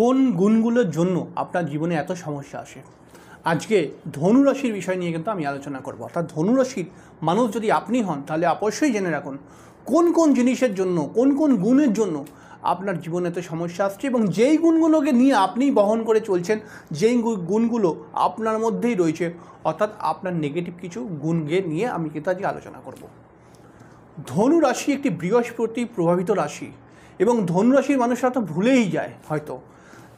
কোন গুণগুলোর জন্য আপনার জীবনে এত সমস্যা আসে আজকে ধনুরাশির বিষয় নিয়ে কিন্তু আমি আলোচনা করব অর্থাৎ ধনুরাশির মানুষ যদি আপনি হন তাহলে অবশ্যই জেনে রাখুন কোন কোন জিনিসের জন্য কোন কোন গুণের জন্য আপনার জীবনে এত সমস্যা আসছে এবং যেই গুণগুলোকে নিয়ে আপনি বহন করে চলছেন যেই গুণগুলো আপনার মধ্যেই রয়েছে অর্থাৎ আপনার নেগেটিভ কিছু গুণকে নিয়ে আমি কিন্তু আজকে আলোচনা করব ধনু রাশি একটি বৃহস্পতি প্রভাবিত রাশি এবং ধনুরাশির মানুষরা তো ভুলেই যায় হয়তো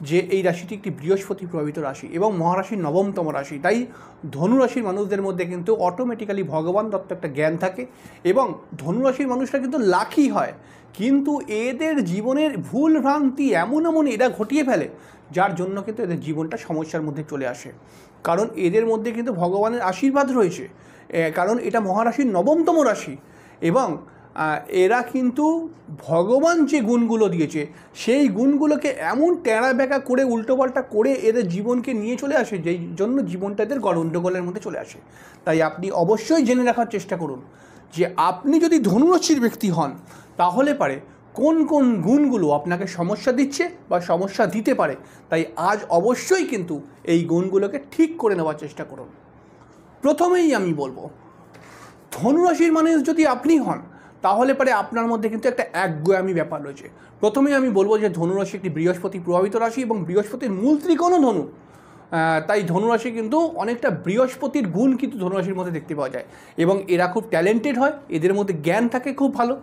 যে এই রাশিটি একটি বৃহস্পতি প্রভাবিত রাশি এবং মহারাশির নবমতম রাশি তাই ধনুরাশির মানুষদের মধ্যে কিন্তু অটোমেটিক্যালি ভগবান দত্ত একটা জ্ঞান থাকে এবং ধনুরাশির মানুষরা কিন্তু লাখি হয় কিন্তু এদের জীবনের ভুল ভ্রান্তি এমন এমন এরা ঘটিয়ে ফেলে যার জন্য কিন্তু এদের জীবনটা সমস্যার মধ্যে চলে আসে কারণ এদের মধ্যে কিন্তু ভগবানের আশীর্বাদ রয়েছে কারণ এটা মহারাশির নবমতম রাশি এবং এরা কিন্তু ভগবান যে গুণগুলো দিয়েছে সেই গুণগুলোকে এমন ট্যাঁড়া ব্যাঁকা করে উল্টোপাল্টা করে এদের জীবনকে নিয়ে চলে আসে যেই জন্য জীবনটা এদের গণ্ডগোলের মধ্যে চলে আসে তাই আপনি অবশ্যই জেনে রাখার চেষ্টা করুন যে আপনি যদি ধনুরাশির ব্যক্তি হন তাহলে পারে কোন কোন গুণগুলো আপনাকে সমস্যা দিচ্ছে বা সমস্যা দিতে পারে তাই আজ অবশ্যই কিন্তু এই গুণগুলোকে ঠিক করে নেওয়ার চেষ্টা করুন প্রথমেই আমি বলবো ধনুরাশির মানুষ যদি আপনি হন তাহলে পরে আপনার মধ্যে কিন্তু একটা একগোয়ামি ব্যাপার রয়েছে প্রথমে আমি বলবো যে ধনুরাশি একটি বৃহস্পতি প্রভাবিত রাশি এবং বৃহস্পতির মূল ত্রিকোণও ধনু তাই ধনুরাশি কিন্তু অনেকটা বৃহস্পতির গুণ কিন্তু ধনুরাশির মধ্যে দেখতে পাওয়া যায় এবং এরা খুব ট্যালেন্টেড হয় এদের মধ্যে জ্ঞান থাকে খুব ভালো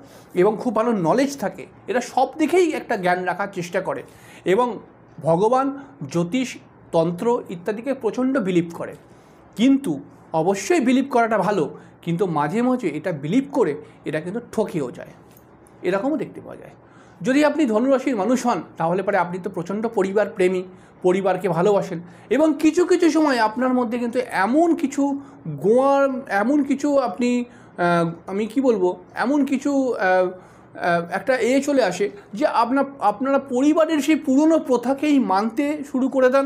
এবং খুব ভালো নলেজ থাকে এরা সব দিকেই একটা জ্ঞান রাখার চেষ্টা করে এবং ভগবান জ্যোতিষ তন্ত্র ইত্যাদিকে প্রচণ্ড বিলিভ করে কিন্তু অবশ্যই বিলিভ করাটা ভালো কিন্তু মাঝে মাঝে এটা বিলিভ করে এটা কিন্তু ঠকেও যায় এরকমও দেখতে পাওয়া যায় যদি আপনি ধনুরাশির মানুষ হন তাহলে পরে আপনি তো প্রচণ্ড পরিবার প্রেমী পরিবারকে ভালোবাসেন এবং কিছু কিছু সময় আপনার মধ্যে কিন্তু এমন কিছু গোয়ার এমন কিছু আপনি আমি কি বলবো এমন কিছু একটা এ চলে আসে যে আপনার আপনারা পরিবারের সেই পুরনো প্রথাকেই মানতে শুরু করে দেন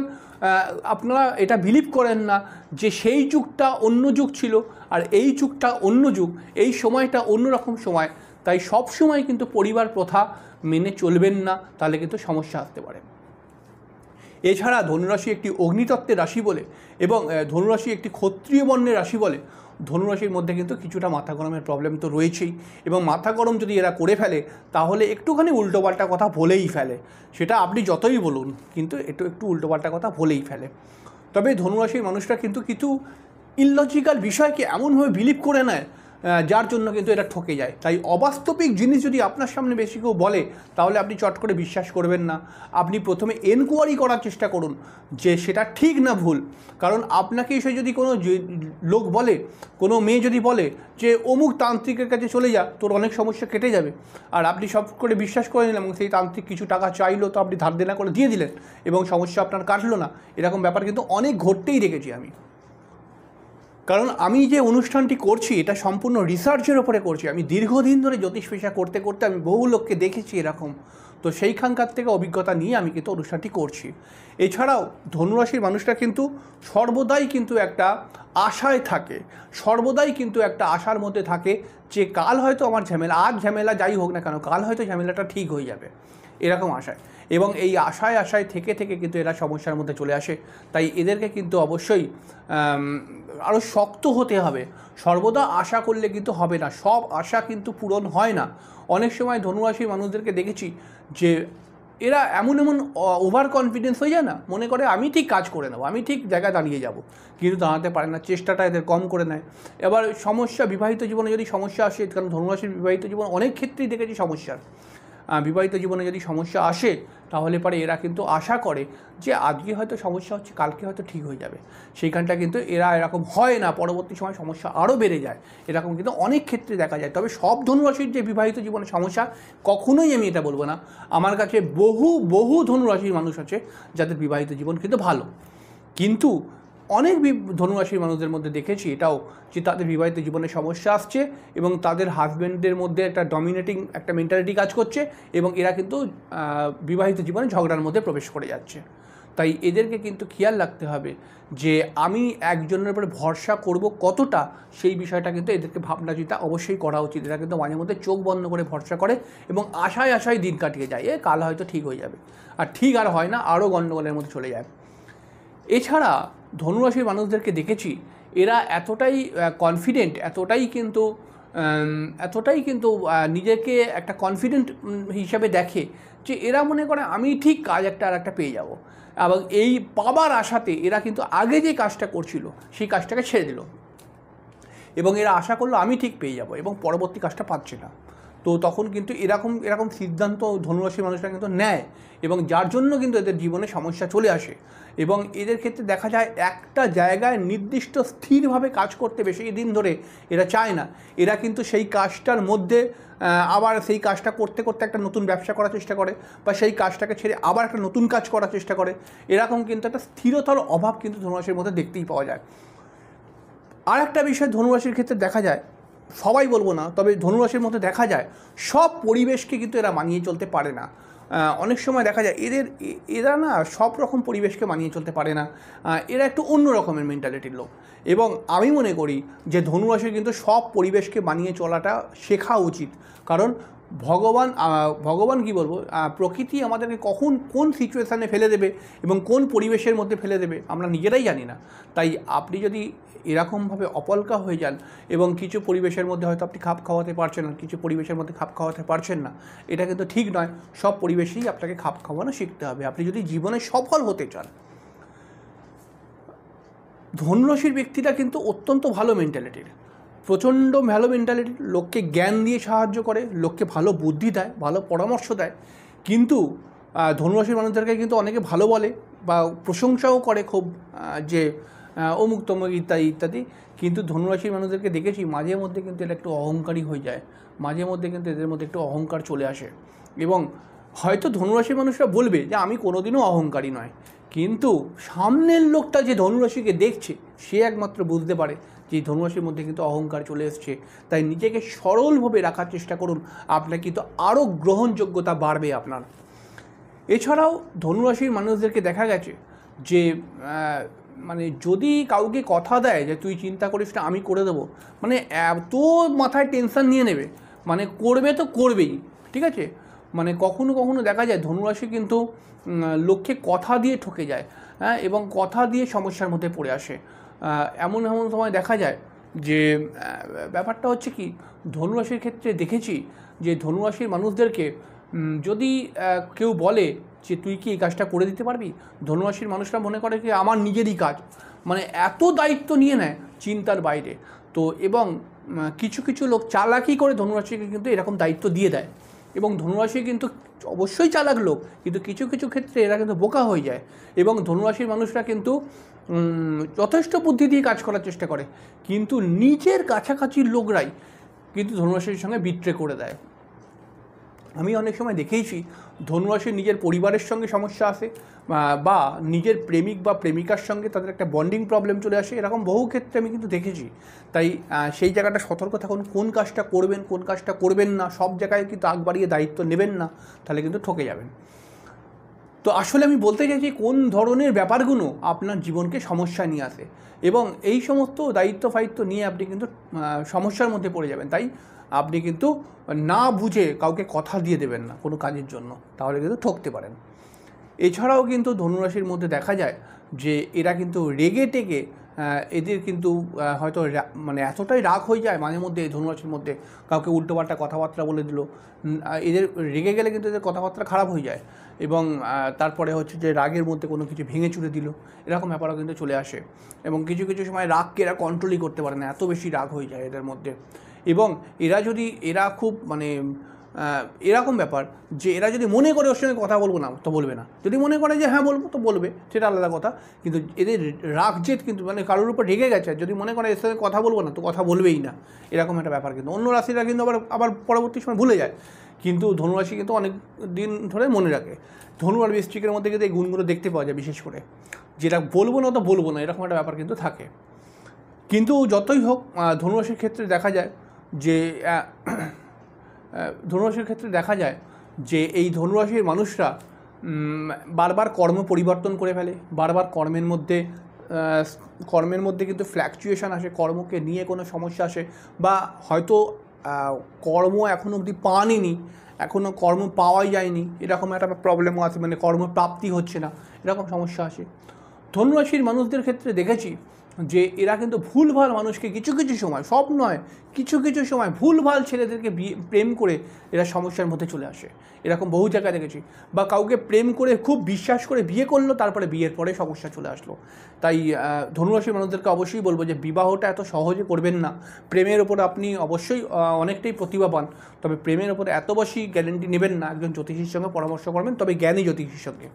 আপনারা এটা বিলিভ করেন না যে সেই যুগটা অন্য যুগ ছিল আর এই যুগটা অন্য যুগ এই সময়টা অন্যরকম সময় তাই সব সময় কিন্তু পরিবার প্রথা মেনে চলবেন না তাহলে কিন্তু সমস্যা আসতে পারে এছাড়া ধনুরাশি একটি অগ্নিতত্ত্বের রাশি বলে এবং ধনুরাশি একটি ক্ষত্রিয় বর্ণের রাশি বলে ধনুরাশির মধ্যে কিন্তু কিছুটা মাথা গরমের প্রবলেম তো রয়েছেই এবং মাথা গরম যদি এরা করে ফেলে তাহলে একটুখানি উল্টোপাল্টা কথা বলেই ফেলে সেটা আপনি যতই বলুন কিন্তু একটু একটু উল্টোপাল্টা কথা বলেই ফেলে তবে ধনুরাশির মানুষরা কিন্তু কিছু ইললজিক্যাল বিষয়কে এমনভাবে বিলিভ করে নেয় যার জন্য কিন্তু এটা ঠকে যায় তাই অবাস্তবিক জিনিস যদি আপনার সামনে বেশি কেউ বলে তাহলে আপনি চট করে বিশ্বাস করবেন না আপনি প্রথমে এনকোয়ারি করার চেষ্টা করুন যে সেটা ঠিক না ভুল কারণ আপনাকে সে যদি কোনো লোক বলে কোনো মেয়ে যদি বলে যে অমুক তান্ত্রিকের কাছে চলে যা তোর অনেক সমস্যা কেটে যাবে আর আপনি সব করে বিশ্বাস করে এবং সেই তান্ত্রিক কিছু টাকা চাইলো তো আপনি ধার দেনা করে দিয়ে দিলেন এবং সমস্যা আপনার কাটলো না এরকম ব্যাপার কিন্তু অনেক ঘটতেই রেখেছি আমি কারণ আমি যে অনুষ্ঠানটি করছি এটা সম্পূর্ণ রিসার্চের ওপরে করছি আমি দীর্ঘদিন ধরে জ্যোতিষ পেশা করতে করতে আমি বহু লোককে দেখেছি এরকম তো সেইখানকার থেকে অভিজ্ঞতা নিয়ে আমি কিন্তু অনুষ্ঠানটি করছি এছাড়াও ধনুরাশির মানুষরা কিন্তু সর্বদাই কিন্তু একটা আশায় থাকে সর্বদাই কিন্তু একটা আশার মধ্যে থাকে যে কাল হয়তো আমার ঝামেলা আজ ঝামেলা যাই হোক না কেন কাল হয়তো ঝামেলাটা ঠিক হয়ে যাবে এরকম আশায় এবং এই আশায় আশায় থেকে থেকে কিন্তু এরা সমস্যার মধ্যে চলে আসে তাই এদেরকে কিন্তু অবশ্যই আরও শক্ত হতে হবে সর্বদা আশা করলে কিন্তু হবে না সব আশা কিন্তু পূরণ হয় না অনেক সময় ধনুরাশির মানুষদেরকে দেখেছি যে এরা এমন এমন ওভার কনফিডেন্স হয়ে যায় না মনে করে আমি ঠিক কাজ করে নেবো আমি ঠিক জায়গায় দাঁড়িয়ে যাব কিন্তু দাঁড়াতে পারে না চেষ্টাটা এদের কম করে নেয় এবার সমস্যা বিবাহিত জীবনে যদি সমস্যা আসে কারণ ধনুরাশির বিবাহিত জীবন অনেক ক্ষেত্রেই দেখেছি সমস্যার বিবাহিত জীবনে যদি সমস্যা আসে তাহলে পরে এরা কিন্তু আশা করে যে আজকে হয়তো সমস্যা হচ্ছে কালকে হয়তো ঠিক হয়ে যাবে সেইখানটা কিন্তু এরা এরকম হয় না পরবর্তী সময় সমস্যা আরও বেড়ে যায় এরকম কিন্তু অনেক ক্ষেত্রে দেখা যায় তবে সব ধনুরাশির যে বিবাহিত জীবনে সমস্যা কখনোই আমি এটা বলবো না আমার কাছে বহু বহু ধনুরাশির মানুষ আছে যাদের বিবাহিত জীবন কিন্তু ভালো কিন্তু অনেক ধনুরাশির মানুষদের মধ্যে দেখেছি এটাও যে তাদের বিবাহিত জীবনে সমস্যা আসছে এবং তাদের হাজব্যান্ডের মধ্যে একটা ডমিনেটিং একটা মেন্টালিটি কাজ করছে এবং এরা কিন্তু বিবাহিত জীবনে ঝগড়ার মধ্যে প্রবেশ করে যাচ্ছে তাই এদেরকে কিন্তু খেয়াল রাখতে হবে যে আমি একজনের উপরে ভরসা করব কতটা সেই বিষয়টা কিন্তু এদেরকে ভাবনা চিন্তা অবশ্যই করা উচিত এরা কিন্তু মাঝে মধ্যে চোখ বন্ধ করে ভরসা করে এবং আশায় আশায় দিন কাটিয়ে যায় এ কাল হয়তো ঠিক হয়ে যাবে আর ঠিক আর হয় না আরও গণ্ডগোলের মধ্যে চলে যায় এছাড়া ধনুরাশির মানুষদেরকে দেখেছি এরা এতটাই কনফিডেন্ট এতটাই কিন্তু এতটাই কিন্তু নিজেকে একটা কনফিডেন্ট হিসাবে দেখে যে এরা মনে করে আমি ঠিক কাজ একটা আর একটা পেয়ে যাব এবং এই পাবার আশাতে এরা কিন্তু আগে যে কাজটা করছিল সেই কাজটাকে ছেড়ে দিল এবং এরা আশা করলো আমি ঠিক পেয়ে যাব এবং পরবর্তী কাজটা পাচ্ছে না তো তখন কিন্তু এরকম এরকম সিদ্ধান্ত ধনুরাশির মানুষরা কিন্তু নেয় এবং যার জন্য কিন্তু এদের জীবনে সমস্যা চলে আসে এবং এদের ক্ষেত্রে দেখা যায় একটা জায়গায় নির্দিষ্ট স্থিরভাবে কাজ করতে বেশি দিন ধরে এরা চায় না এরা কিন্তু সেই কাজটার মধ্যে আবার সেই কাজটা করতে করতে একটা নতুন ব্যবসা করার চেষ্টা করে বা সেই কাজটাকে ছেড়ে আবার একটা নতুন কাজ করার চেষ্টা করে এরকম কিন্তু একটা স্থিরতর অভাব কিন্তু ধনুরাশির মধ্যে দেখতেই পাওয়া যায় আর একটা বিষয় ধনুরাশির ক্ষেত্রে দেখা যায় সবাই বলবো না তবে ধনুরাশির মধ্যে দেখা যায় সব পরিবেশকে কিন্তু এরা মানিয়ে চলতে পারে না অনেক সময় দেখা যায় এদের এরা না সব রকম পরিবেশকে মানিয়ে চলতে পারে না এরা একটু অন্য রকমের মেন্টালিটির লোক এবং আমি মনে করি যে ধনুরাশির কিন্তু সব পরিবেশকে মানিয়ে চলাটা শেখা উচিত কারণ ভগবান ভগবান কি বলবো প্রকৃতি আমাদেরকে কখন কোন সিচুয়েশানে ফেলে দেবে এবং কোন পরিবেশের মধ্যে ফেলে দেবে আমরা নিজেরাই জানি না তাই আপনি যদি এরকমভাবে অপলকা হয়ে যান এবং কিছু পরিবেশের মধ্যে হয়তো আপনি খাপ খাওয়াতে পারছেন না কিছু পরিবেশের মধ্যে খাপ খাওয়াতে পারছেন না এটা কিন্তু ঠিক নয় সব পরিবেশেই আপনাকে খাপ খাওয়ানো শিখতে হবে আপনি যদি জীবনে সফল হতে চান ধনুরাশির ব্যক্তিরা কিন্তু অত্যন্ত ভালো মেন্টালিটির প্রচণ্ড ভালো মেন্টালিটি লোককে জ্ঞান দিয়ে সাহায্য করে লোককে ভালো বুদ্ধি দেয় ভালো পরামর্শ দেয় কিন্তু ধনুরাশির মানুষদেরকে কিন্তু অনেকে ভালো বলে বা প্রশংসাও করে খুব যে অমুক তমুক ইত্যাদি ইত্যাদি কিন্তু ধনুরাশির মানুষদেরকে দেখেছি মাঝে মধ্যে কিন্তু এটা একটু অহংকারী হয়ে যায় মাঝে মধ্যে কিন্তু এদের মধ্যে একটু অহংকার চলে আসে এবং হয়তো ধনুরাশির মানুষরা বলবে যে আমি কোনোদিনও অহংকারী নয় কিন্তু সামনের লোকটা যে ধনুরাশিকে দেখছে সে একমাত্র বুঝতে পারে যে ধনুরাশির মধ্যে কিন্তু অহংকার চলে এসছে তাই নিজেকে সরলভাবে রাখার চেষ্টা করুন আপনার কিন্তু আরও গ্রহণযোগ্যতা বাড়বে আপনার এছাড়াও ধনুরাশির মানুষদেরকে দেখা গেছে যে মানে যদি কাউকে কথা দেয় যে তুই চিন্তা করিস না আমি করে দেবো মানে এত মাথায় টেনশান নিয়ে নেবে মানে করবে তো করবেই ঠিক আছে মানে কখনো কখনো দেখা যায় ধনুরাশি কিন্তু লক্ষ্যে কথা দিয়ে ঠকে যায় হ্যাঁ এবং কথা দিয়ে সমস্যার মধ্যে পড়ে আসে এমন এমন সময় দেখা যায় যে ব্যাপারটা হচ্ছে কি ধনুরাশির ক্ষেত্রে দেখেছি যে ধনুরাশির মানুষদেরকে যদি কেউ বলে যে তুই কি এই কাজটা করে দিতে পারবি ধনুরাশির মানুষরা মনে করে কি আমার নিজেরই কাজ মানে এত দায়িত্ব নিয়ে নেয় চিন্তার বাইরে তো এবং কিছু কিছু লোক চালাকি করে ধনুরাশিকে কিন্তু এরকম দায়িত্ব দিয়ে দেয় এবং ধনুরাশি কিন্তু অবশ্যই চালাক লোক কিন্তু কিছু কিছু ক্ষেত্রে এরা কিন্তু বোকা হয়ে যায় এবং ধনুরাশির মানুষরা কিন্তু যথেষ্ট বুদ্ধি দিয়ে কাজ করার চেষ্টা করে কিন্তু নিজের কাছাকাছি লোকরাই কিন্তু ধনুরাশির সঙ্গে বিট্রে করে দেয় আমি অনেক সময় দেখেইছি ধনুরাশির নিজের পরিবারের সঙ্গে সমস্যা আসে বা নিজের প্রেমিক বা প্রেমিকার সঙ্গে তাদের একটা বন্ডিং প্রবলেম চলে আসে এরকম বহু ক্ষেত্রে আমি কিন্তু দেখেছি তাই সেই জায়গাটা সতর্ক থাকুন কোন কাজটা করবেন কোন কাজটা করবেন না সব জায়গায় কিন্তু আগ বাড়িয়ে দায়িত্ব নেবেন না তাহলে কিন্তু ঠকে যাবেন তো আসলে আমি বলতে চাইছি কোন ধরনের ব্যাপারগুলো আপনার জীবনকে সমস্যা নিয়ে আসে এবং এই সমস্ত দায়িত্ব ফায়িত্ব নিয়ে আপনি কিন্তু সমস্যার মধ্যে পড়ে যাবেন তাই আপনি কিন্তু না বুঝে কাউকে কথা দিয়ে দেবেন না কোনো কাজের জন্য তাহলে কিন্তু ঠকতে পারেন এছাড়াও কিন্তু ধনুরাশির মধ্যে দেখা যায় যে এরা কিন্তু রেগে টেগে এদের কিন্তু হয়তো মানে এতটাই রাগ হয়ে যায় মাঝে মধ্যে এই ধনুরাশির মধ্যে কাউকে উল্টোপাল্টা কথাবার্তা বলে দিল এদের রেগে গেলে কিন্তু এদের কথাবার্তা খারাপ হয়ে যায় এবং তারপরে হচ্ছে যে রাগের মধ্যে কোনো কিছু ভেঙে চুরে দিল এরকম ব্যাপারও কিন্তু চলে আসে এবং কিছু কিছু সময় রাগকে এরা কন্ট্রোলই করতে পারে না এত বেশি রাগ হয়ে যায় এদের মধ্যে এবং এরা যদি এরা খুব মানে এরকম ব্যাপার যে এরা যদি মনে করে ওর সঙ্গে কথা বলবো না তো বলবে না যদি মনে করে যে হ্যাঁ বলবো তো বলবে সেটা আলাদা কথা কিন্তু এদের রাগ জেদ কিন্তু মানে কারোর উপর রেগে গেছে যদি মনে করে এর সঙ্গে কথা বলবো না তো কথা বলবেই না এরকম একটা ব্যাপার কিন্তু অন্য রাশিরা কিন্তু আবার আবার পরবর্তী সময় ভুলে যায় কিন্তু ধনুরাশি কিন্তু অনেক দিন ধরে মনে রাখে ধনু আর বৃষ্টিকের মধ্যে কিন্তু এই গুণগুলো দেখতে পাওয়া যায় বিশেষ করে যেটা বলবো না তো বলবো না এরকম একটা ব্যাপার কিন্তু থাকে কিন্তু যতই হোক ধনুরাশির ক্ষেত্রে দেখা যায় যে ধনুরাশির ক্ষেত্রে দেখা যায় যে এই ধনুরাশির মানুষরা বারবার কর্ম পরিবর্তন করে ফেলে বারবার কর্মের মধ্যে কর্মের মধ্যে কিন্তু ফ্ল্যাকচুয়েশান আসে কর্মকে নিয়ে কোনো সমস্যা আসে বা হয়তো কর্ম এখনও অবধি পানিনি এখনও কর্ম পাওয়াই যায়নি এরকম একটা প্রবলেমও আছে মানে কর্মপ্রাপ্তি হচ্ছে না এরকম সমস্যা আসে ধনুরাশির মানুষদের ক্ষেত্রে দেখেছি যে এরা কিন্তু ভুলভাল মানুষকে কিছু কিছু সময় সব নয় কিছু কিছু সময় ভুলভাল ছেলেদেরকে প্রেম করে এরা সমস্যার মধ্যে চলে আসে এরকম বহু জায়গায় দেখেছি বা কাউকে প্রেম করে খুব বিশ্বাস করে বিয়ে করলো তারপরে বিয়ের পরে সমস্যা চলে আসলো তাই ধনুরাশির মানুষদেরকে অবশ্যই বলবো যে বিবাহটা এত সহজে করবেন না প্রেমের ওপর আপনি অবশ্যই অনেকটাই প্রতিভাবান তবে প্রেমের ওপর এত বেশি গ্যারেন্টি নেবেন না একজন জ্যোতিষীর সঙ্গে পরামর্শ করবেন তবে জ্ঞানী জ্যোতিষীর সঙ্গে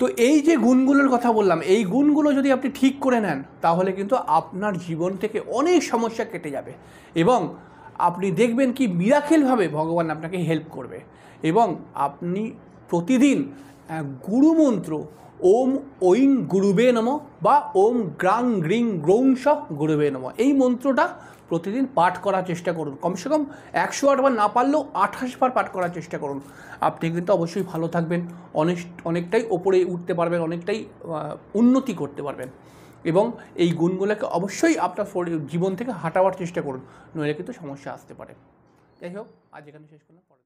তো এই যে গুণগুলোর কথা বললাম এই গুণগুলো যদি আপনি ঠিক করে নেন তাহলে কিন্তু আপনার জীবন থেকে অনেক সমস্যা কেটে যাবে এবং আপনি দেখবেন কি মিরাকেলভাবে ভগবান আপনাকে হেল্প করবে এবং আপনি প্রতিদিন গুরুমন্ত্র ওম ঐং গুরুবে নম বা ওম গ্রাং গ্রিং গ্রৌং স গুরুবে নম এই মন্ত্রটা প্রতিদিন পাঠ করার চেষ্টা করুন কমসে কম একশো আটবার না পারলেও আঠাশ বার পাঠ করার চেষ্টা করুন আপনি কিন্তু অবশ্যই ভালো থাকবেন অনেক অনেকটাই ওপরে উঠতে পারবেন অনেকটাই উন্নতি করতে পারবেন এবং এই গুণগুলোকে অবশ্যই আপনার জীবন থেকে হাঁটাবার চেষ্টা করুন নইলে কিন্তু সমস্যা আসতে পারে যাই হোক আজ এখানে শেষ করলাম